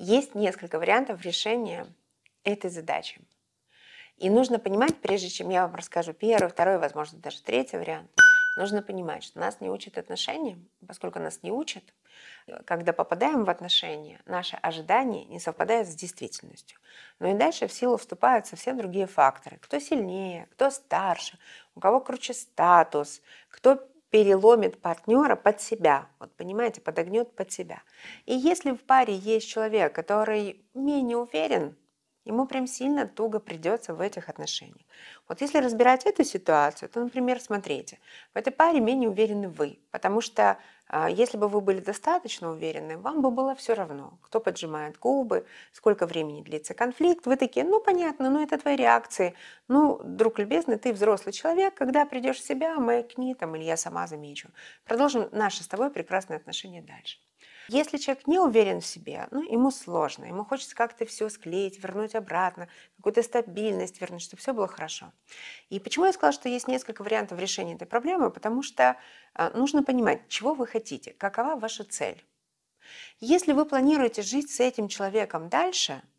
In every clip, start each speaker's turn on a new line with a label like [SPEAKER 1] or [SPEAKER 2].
[SPEAKER 1] Есть несколько вариантов решения этой задачи. И нужно понимать, прежде чем я вам расскажу первый, второй, возможно, даже третий вариант, нужно понимать, что нас не учат отношения, поскольку нас не учат, когда попадаем в отношения, наши ожидания не совпадают с действительностью. Но и дальше в силу вступают совсем другие факторы. Кто сильнее, кто старше, у кого круче статус, кто переломит партнера под себя, вот понимаете, подогнет под себя. И если в паре есть человек, который менее уверен Ему прям сильно туго придется в этих отношениях. Вот если разбирать эту ситуацию, то, например, смотрите, в этой паре менее уверены вы, потому что а, если бы вы были достаточно уверены, вам бы было все равно, кто поджимает губы, сколько времени длится конфликт. Вы такие, ну понятно, ну это твои реакции. Ну, друг любезный, ты взрослый человек, когда придешь в себя, к ней, там, или я сама замечу. Продолжим наши с тобой прекрасные отношения дальше. Если человек не уверен в себе, ну, ему сложно, ему хочется как-то все склеить, вернуть обратно, какую-то стабильность вернуть, чтобы все было хорошо. И почему я сказала, что есть несколько вариантов решения этой проблемы? Потому что э, нужно понимать, чего вы хотите, какова ваша цель. Если вы планируете жить с этим человеком дальше –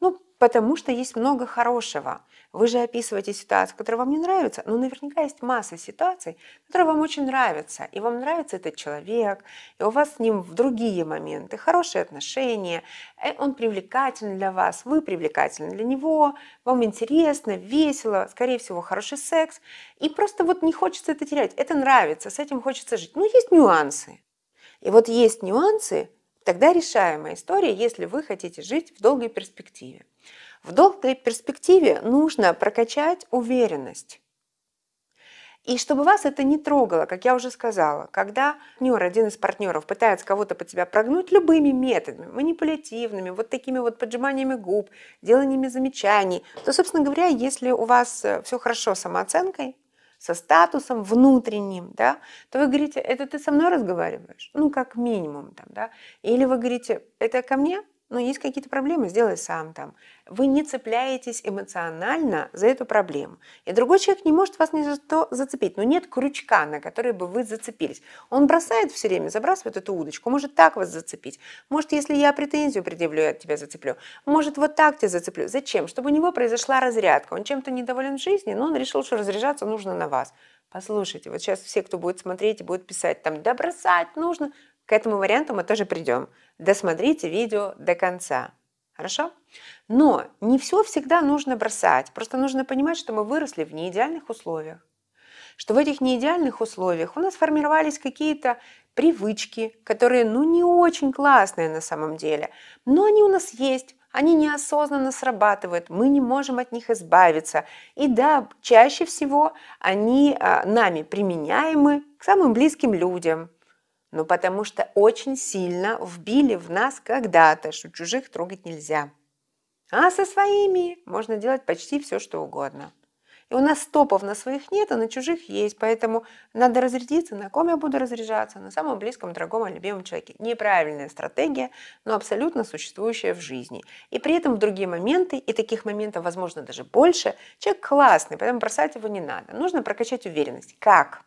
[SPEAKER 1] ну, потому что есть много хорошего. Вы же описываете ситуацию, которая вам не нравится, но наверняка есть масса ситуаций, которые вам очень нравятся, и вам нравится этот человек, и у вас с ним в другие моменты хорошие отношения, э, он привлекателен для вас, вы привлекательны для него, вам интересно, весело, скорее всего, хороший секс, и просто вот не хочется это терять, это нравится, с этим хочется жить. Но есть нюансы. И вот есть нюансы, Тогда решаемая история, если вы хотите жить в долгой перспективе. В долгой перспективе нужно прокачать уверенность. И чтобы вас это не трогало, как я уже сказала, когда партнер, один из партнеров пытается кого-то под себя прогнуть любыми методами, манипулятивными, вот такими вот поджиманиями губ, деланиями замечаний, то, собственно говоря, если у вас э, все хорошо с самооценкой, со статусом внутренним, да, то вы говорите, это ты со мной разговариваешь, ну, как минимум, там, да, или вы говорите, это ко мне, но ну, есть какие-то проблемы, сделай сам там. Вы не цепляетесь эмоционально за эту проблему. И другой человек не может вас ни за что зацепить. Но нет крючка, на который бы вы зацепились. Он бросает все время, забрасывает эту удочку. Может так вас зацепить. Может, если я претензию предъявлю, я тебя зацеплю. Может, вот так тебя зацеплю. Зачем? Чтобы у него произошла разрядка. Он чем-то недоволен в жизни, но он решил, что разряжаться нужно на вас. Послушайте, вот сейчас все, кто будет смотреть и будет писать там, да бросать нужно, к этому варианту мы тоже придем. Досмотрите видео до конца. Хорошо? Но не все всегда нужно бросать. Просто нужно понимать, что мы выросли в неидеальных условиях. Что в этих неидеальных условиях у нас формировались какие-то привычки, которые ну не очень классные на самом деле. Но они у нас есть, они неосознанно срабатывают, мы не можем от них избавиться. И да, чаще всего они а, нами применяемы к самым близким людям, но потому что очень сильно вбили в нас когда-то, что чужих трогать нельзя. А со своими можно делать почти все, что угодно. И у нас топов на своих нет, а на чужих есть, поэтому надо разрядиться, на ком я буду разряжаться, на самом близком, дорогом и любимом человеке. Неправильная стратегия, но абсолютно существующая в жизни. И при этом в другие моменты, и таких моментов, возможно, даже больше, человек классный, поэтому бросать его не надо. Нужно прокачать уверенность. Как?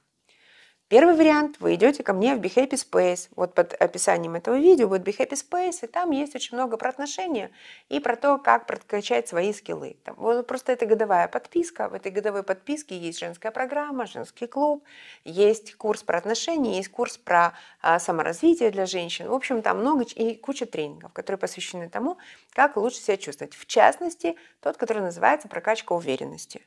[SPEAKER 1] Первый вариант, вы идете ко мне в Be Happy Space. Вот под описанием этого видео будет Be Happy Space, и там есть очень много про отношения и про то, как прокачать свои скиллы. Там, вот просто это годовая подписка. В этой годовой подписке есть женская программа, женский клуб, есть курс про отношения, есть курс про а, саморазвитие для женщин. В общем, там много и куча тренингов, которые посвящены тому, как лучше себя чувствовать. В частности, тот, который называется прокачка уверенности.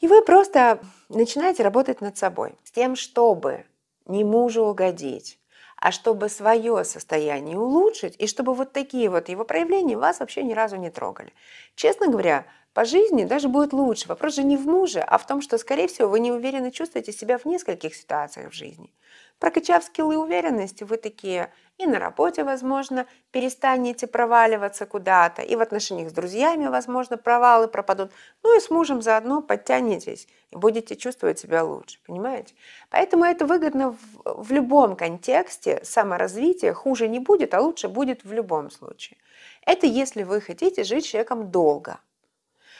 [SPEAKER 1] И вы просто начинаете работать над собой. С тем, чтобы не мужу угодить, а чтобы свое состояние улучшить, и чтобы вот такие вот его проявления вас вообще ни разу не трогали. Честно говоря, по жизни даже будет лучше. Вопрос же не в муже, а в том, что, скорее всего, вы не уверенно чувствуете себя в нескольких ситуациях в жизни. Прокачав скиллы уверенности, вы такие и на работе, возможно, перестанете проваливаться куда-то, и в отношениях с друзьями, возможно, провалы пропадут, ну и с мужем заодно подтянетесь и будете чувствовать себя лучше, понимаете? Поэтому это выгодно в, в любом контексте, саморазвития хуже не будет, а лучше будет в любом случае. Это если вы хотите жить человеком долго,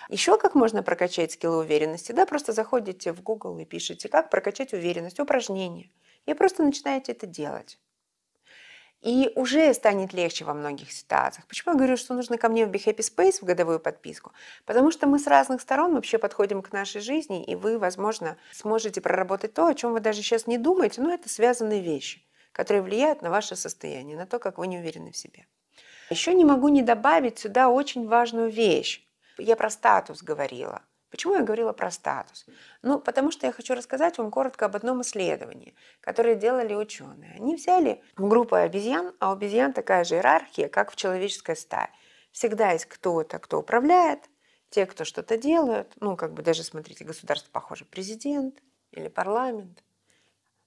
[SPEAKER 1] еще как можно прокачать скиллы уверенности? Да, просто заходите в Google и пишите, как прокачать уверенность, упражнения и просто начинаете это делать. И уже станет легче во многих ситуациях. Почему я говорю, что нужно ко мне в Be Happy Space в годовую подписку? Потому что мы с разных сторон вообще подходим к нашей жизни, и вы, возможно, сможете проработать то, о чем вы даже сейчас не думаете, но это связанные вещи, которые влияют на ваше состояние, на то, как вы не уверены в себе. Еще не могу не добавить сюда очень важную вещь. Я про статус говорила – Почему я говорила про статус? Ну, потому что я хочу рассказать вам коротко об одном исследовании, которое делали ученые. Они взяли группу обезьян, а у обезьян такая же иерархия, как в человеческой стае. Всегда есть кто-то, кто управляет, те, кто что-то делают, ну, как бы даже, смотрите, государство похоже, президент или парламент,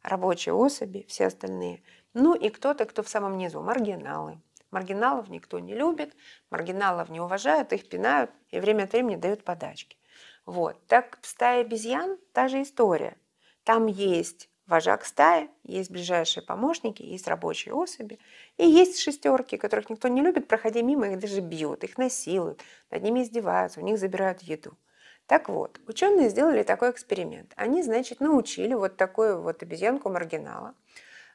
[SPEAKER 1] рабочие особи, все остальные. Ну и кто-то, кто в самом низу, маргиналы – Маргиналов никто не любит, маргиналов не уважают, их пинают и время от времени дают подачки. Вот. Так в стае обезьян та же история. Там есть вожак стаи, есть ближайшие помощники, есть рабочие особи, и есть шестерки, которых никто не любит, проходя мимо, их даже бьют, их насилуют, над ними издеваются, у них забирают еду. Так вот, ученые сделали такой эксперимент. Они, значит, научили вот такую вот обезьянку маргинала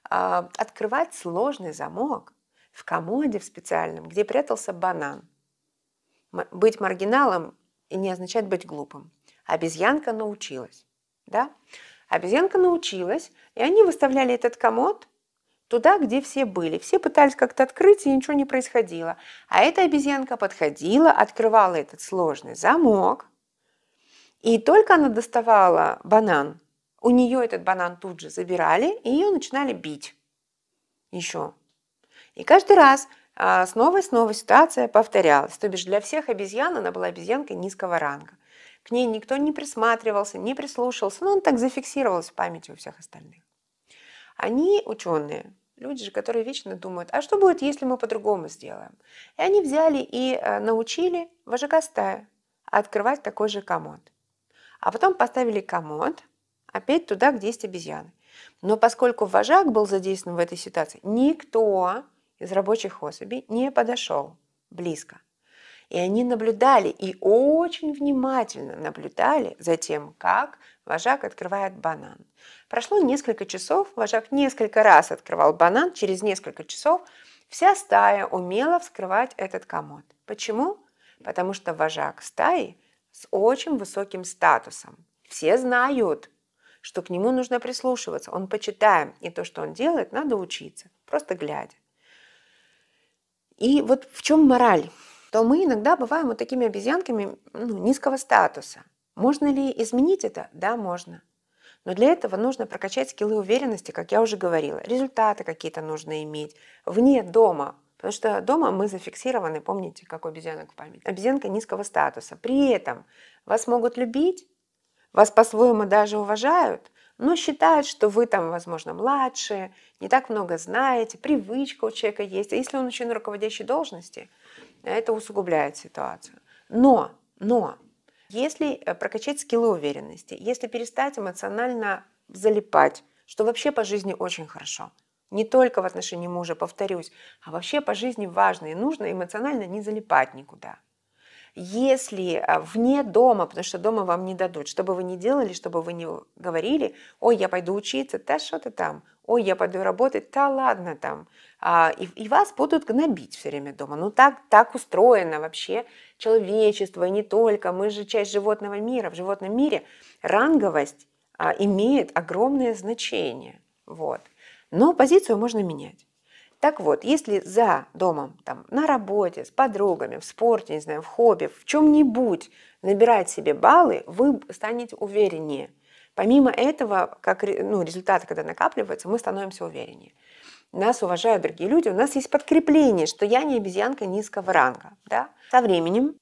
[SPEAKER 1] а, открывать сложный замок в комоде в специальном, где прятался банан. Быть маргиналом не означает быть глупым. Обезьянка научилась. Да? Обезьянка научилась, и они выставляли этот комод туда, где все были. Все пытались как-то открыть, и ничего не происходило. А эта обезьянка подходила, открывала этот сложный замок, и только она доставала банан, у нее этот банан тут же забирали, и ее начинали бить еще и каждый раз а, снова и снова ситуация повторялась. То бишь для всех обезьян она была обезьянкой низкого ранга. К ней никто не присматривался, не прислушивался, но он так зафиксировался в памяти у всех остальных. Они, ученые, люди же, которые вечно думают, а что будет, если мы по-другому сделаем? И они взяли и а, научили вожака стая открывать такой же комод. А потом поставили комод опять туда, где есть обезьяны. Но поскольку вожак был задействован в этой ситуации, никто из рабочих особей не подошел близко. И они наблюдали и очень внимательно наблюдали за тем, как вожак открывает банан. Прошло несколько часов, вожак несколько раз открывал банан, через несколько часов вся стая умела вскрывать этот комод. Почему? Потому что вожак стаи с очень высоким статусом. Все знают, что к нему нужно прислушиваться, он почитаем, и то, что он делает, надо учиться, просто глядя. И вот в чем мораль? То мы иногда бываем вот такими обезьянками ну, низкого статуса. Можно ли изменить это? Да, можно. Но для этого нужно прокачать скиллы уверенности, как я уже говорила. Результаты какие-то нужно иметь вне дома. Потому что дома мы зафиксированы, помните, как обезьянок в память. Обезьянка низкого статуса. При этом вас могут любить, вас по-своему даже уважают, но считают, что вы там, возможно, младшие, не так много знаете, привычка у человека есть. А если он еще на руководящей должности, это усугубляет ситуацию. Но, но, если э, прокачать скиллы уверенности, если перестать эмоционально залипать, что вообще по жизни очень хорошо, не только в отношении мужа, повторюсь, а вообще по жизни важно и нужно эмоционально не залипать никуда – если а, вне дома, потому что дома вам не дадут, что бы вы ни делали, что бы вы ни говорили, ой, я пойду учиться, да что ты там, ой, я пойду работать, да ладно там. А, и, и вас будут гнобить все время дома. Ну так, так устроено вообще человечество, и не только. Мы же часть животного мира. В животном мире ранговость а, имеет огромное значение. Вот. Но позицию можно менять. Так вот, если за домом, там, на работе, с подругами, в спорте, не знаю, в хобби, в чем-нибудь набирать себе баллы, вы станете увереннее. Помимо этого, как ну, результаты, когда накапливается, мы становимся увереннее. Нас уважают другие люди, у нас есть подкрепление, что я не обезьянка низкого ранга. Да? Со временем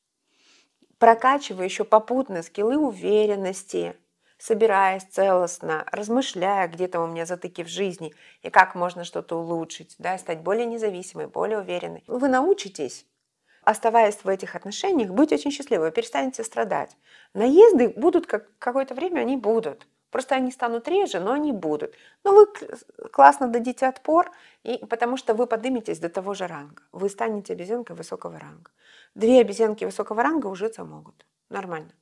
[SPEAKER 1] прокачивая еще попутно скиллы уверенности, собираясь целостно, размышляя, где то у меня затыки в жизни и как можно что-то улучшить, да, стать более независимой, более уверенной. Вы научитесь оставаясь в этих отношениях, будьте очень счастливы, вы перестанете страдать. Наезды будут, как, какое-то время они будут. Просто они станут реже, но они будут. Но ну, вы классно дадите отпор, и, потому что вы подниметесь до того же ранга. Вы станете обезьянкой высокого ранга. Две обезьянки высокого ранга ужиться могут. Нормально.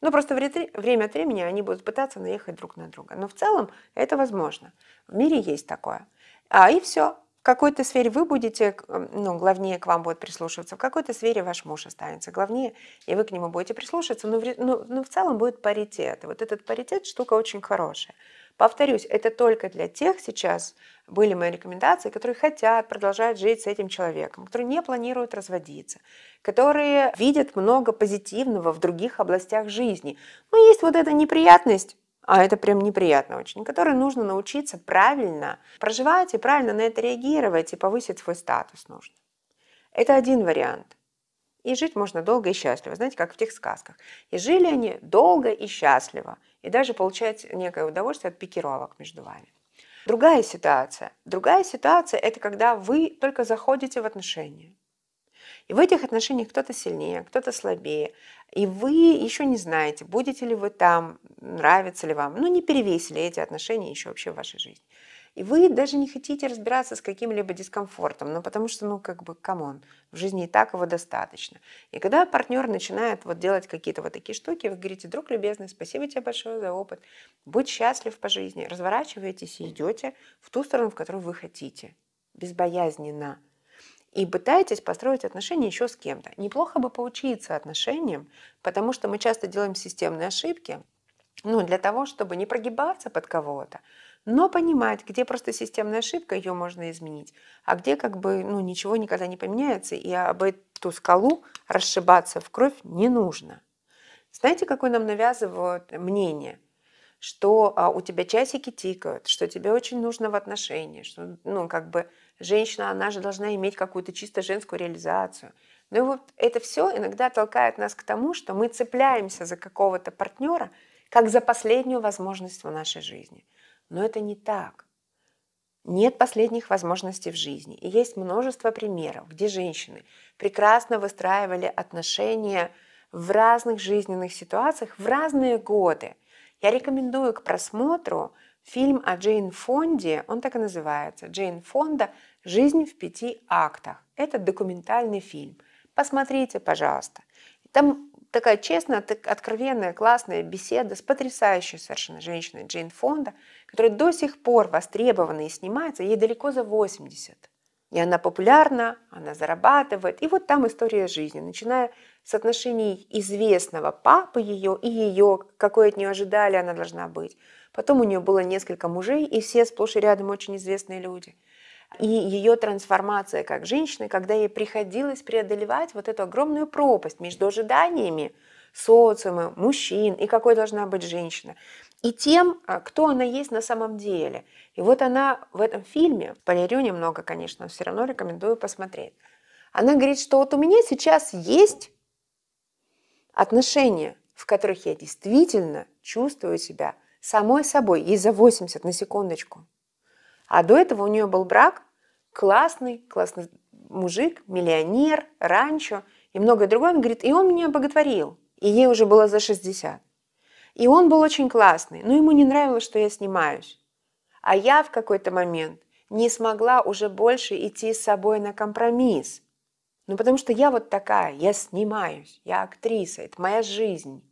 [SPEAKER 1] Но просто время от времени они будут пытаться наехать друг на друга. Но в целом это возможно. В мире есть такое. А, и все. В какой-то сфере вы будете, ну, главнее к вам будет прислушиваться, в какой-то сфере ваш муж останется главнее, и вы к нему будете прислушиваться, но в, но, ну, но ну, в целом будет паритет. Вот этот паритет – штука очень хорошая. Повторюсь, это только для тех сейчас были мои рекомендации, которые хотят продолжать жить с этим человеком, которые не планируют разводиться, которые видят много позитивного в других областях жизни. Но есть вот эта неприятность, а это прям неприятно очень, которой нужно научиться правильно проживать и правильно на это реагировать и повысить свой статус нужно. Это один вариант. И жить можно долго и счастливо, знаете, как в тех сказках. И жили они долго и счастливо – и даже получать некое удовольствие от пикировок между вами. Другая ситуация. Другая ситуация – это когда вы только заходите в отношения. И в этих отношениях кто-то сильнее, кто-то слабее. И вы еще не знаете, будете ли вы там, нравится ли вам. Ну, не перевесили эти отношения еще вообще в вашей жизни. И вы даже не хотите разбираться с каким-либо дискомфортом, ну потому что, ну как бы, камон, в жизни и так его достаточно. И когда партнер начинает вот делать какие-то вот такие штуки, вы говорите, друг любезный, спасибо тебе большое за опыт, будь счастлив по жизни, разворачиваетесь и идете в ту сторону, в которую вы хотите, безбоязненно. И пытаетесь построить отношения еще с кем-то. Неплохо бы поучиться отношениям, потому что мы часто делаем системные ошибки, ну, для того, чтобы не прогибаться под кого-то, но понимать, где просто системная ошибка, ее можно изменить, а где как бы ну, ничего никогда не поменяется, и об эту скалу расшибаться в кровь не нужно. Знаете, какое нам навязывают мнение? что а, у тебя часики тикают, что тебе очень нужно в отношениях, что, ну, как бы, женщина, она же должна иметь какую-то чисто женскую реализацию. Ну и вот это все иногда толкает нас к тому, что мы цепляемся за какого-то партнера, как за последнюю возможность в нашей жизни. Но это не так. Нет последних возможностей в жизни. И есть множество примеров, где женщины прекрасно выстраивали отношения в разных жизненных ситуациях в разные годы. Я рекомендую к просмотру фильм о Джейн Фонде, он так и называется, Джейн Фонда «Жизнь в пяти актах». Это документальный фильм. Посмотрите, пожалуйста. Там такая честная, откровенная, классная беседа с потрясающей совершенно женщиной Джейн Фонда – которые до сих пор востребованы и снимается ей далеко за 80. И она популярна, она зарабатывает. И вот там история жизни, начиная с отношений известного папы ее и ее, какой от нее ожидали она должна быть. Потом у нее было несколько мужей, и все сплошь и рядом очень известные люди. И ее трансформация как женщины, когда ей приходилось преодолевать вот эту огромную пропасть между ожиданиями социума, мужчин и какой должна быть женщина и тем, а, кто она есть на самом деле. И вот она в этом фильме, полирю немного, конечно, все равно рекомендую посмотреть. Она говорит, что вот у меня сейчас есть отношения, в которых я действительно чувствую себя самой собой. Ей за 80, на секундочку. А до этого у нее был брак, классный, классный мужик, миллионер, ранчо и многое другое. Он говорит, и он меня боготворил. И ей уже было за 60. И он был очень классный, но ему не нравилось, что я снимаюсь. А я в какой-то момент не смогла уже больше идти с собой на компромисс. Ну, потому что я вот такая, я снимаюсь, я актриса, это моя жизнь.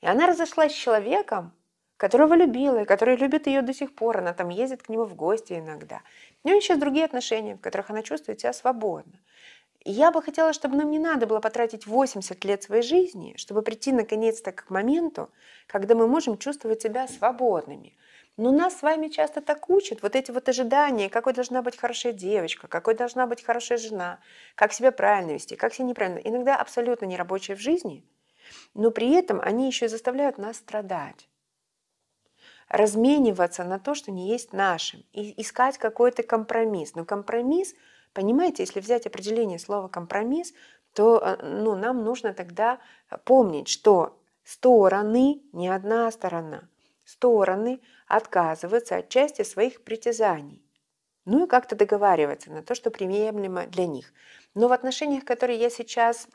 [SPEAKER 1] И она разошлась с человеком, которого любила, и который любит ее до сих пор. Она там ездит к нему в гости иногда. У нее сейчас другие отношения, в которых она чувствует себя свободно. Я бы хотела, чтобы нам не надо было потратить 80 лет своей жизни, чтобы прийти наконец-то к моменту, когда мы можем чувствовать себя свободными. Но нас с вами часто так учат вот эти вот ожидания, какой должна быть хорошая девочка, какой должна быть хорошая жена, как себя правильно вести, как себя неправильно. Иногда абсолютно нерабочие в жизни, но при этом они еще и заставляют нас страдать размениваться на то, что не есть нашим, и искать какой-то компромисс. Но компромисс – Понимаете, если взять определение слова компромисс, то э, ну, нам нужно тогда э, помнить, что стороны не одна сторона. Стороны отказываются от части своих притязаний. Ну и как-то договариваться на то, что приемлемо для них. Но в отношениях, которые я сейчас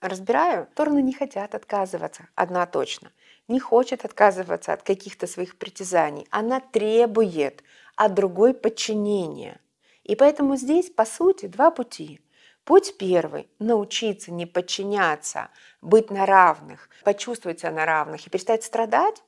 [SPEAKER 1] разбираю, стороны не хотят отказываться, одна точно. Не хочет отказываться от каких-то своих притязаний. Она требует от другой подчинения – и поэтому здесь, по сути, два пути. Путь первый – научиться не подчиняться, быть на равных, почувствовать себя на равных и перестать страдать.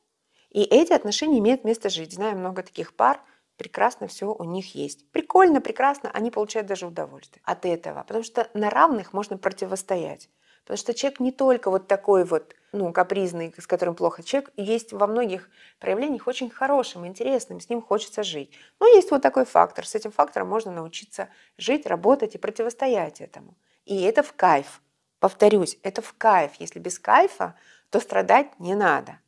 [SPEAKER 1] И эти отношения имеют место жить. Знаю много таких пар, прекрасно все у них есть. Прикольно, прекрасно, они получают даже удовольствие от этого. Потому что на равных можно противостоять. Потому что человек не только вот такой вот ну, капризный, с которым плохо. Человек есть во многих проявлениях очень хорошим, интересным, с ним хочется жить. Но есть вот такой фактор. С этим фактором можно научиться жить, работать и противостоять этому. И это в кайф. Повторюсь, это в кайф. Если без кайфа, то страдать не надо.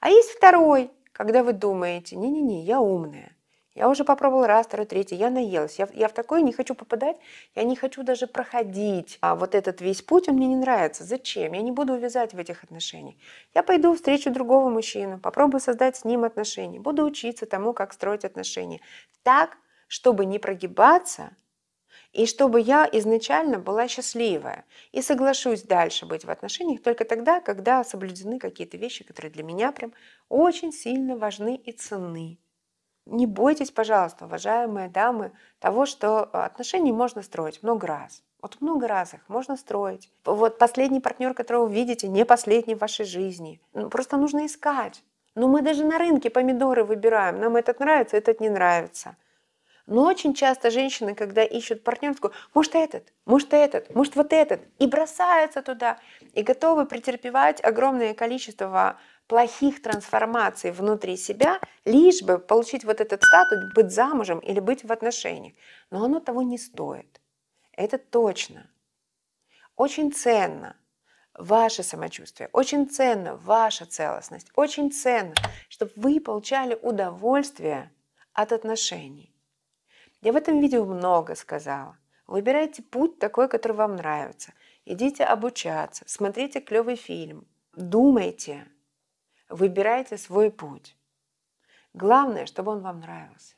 [SPEAKER 1] А есть второй, когда вы думаете, не-не-не, я умная, я уже попробовала раз, второй, третий, я наелась. Я, я в такое не хочу попадать, я не хочу даже проходить. А вот этот весь путь, он мне не нравится. Зачем? Я не буду увязать в этих отношениях. Я пойду встречу другого мужчину, попробую создать с ним отношения, буду учиться тому, как строить отношения. Так, чтобы не прогибаться, и чтобы я изначально была счастливая. И соглашусь дальше быть в отношениях только тогда, когда соблюдены какие-то вещи, которые для меня прям очень сильно важны и ценны не бойтесь, пожалуйста, уважаемые дамы, того, что э, отношения можно строить много раз. Вот много раз их можно строить. Вот последний партнер, которого вы видите, не последний в вашей жизни. Ну, просто нужно искать. Но ну, мы даже на рынке помидоры выбираем. Нам этот нравится, этот не нравится. Но очень часто женщины, когда ищут партнерскую, может этот, может этот, может вот этот, и бросаются туда, и готовы претерпевать огромное количество плохих трансформаций внутри себя, лишь бы получить вот этот статус, быть замужем или быть в отношениях. Но оно того не стоит. Это точно. Очень ценно ваше самочувствие, очень ценно ваша целостность, очень ценно, чтобы вы получали удовольствие от отношений. Я в этом видео много сказала. Выбирайте путь такой, который вам нравится. Идите обучаться, смотрите клевый фильм, думайте, Выбирайте свой путь. Главное, чтобы он вам нравился.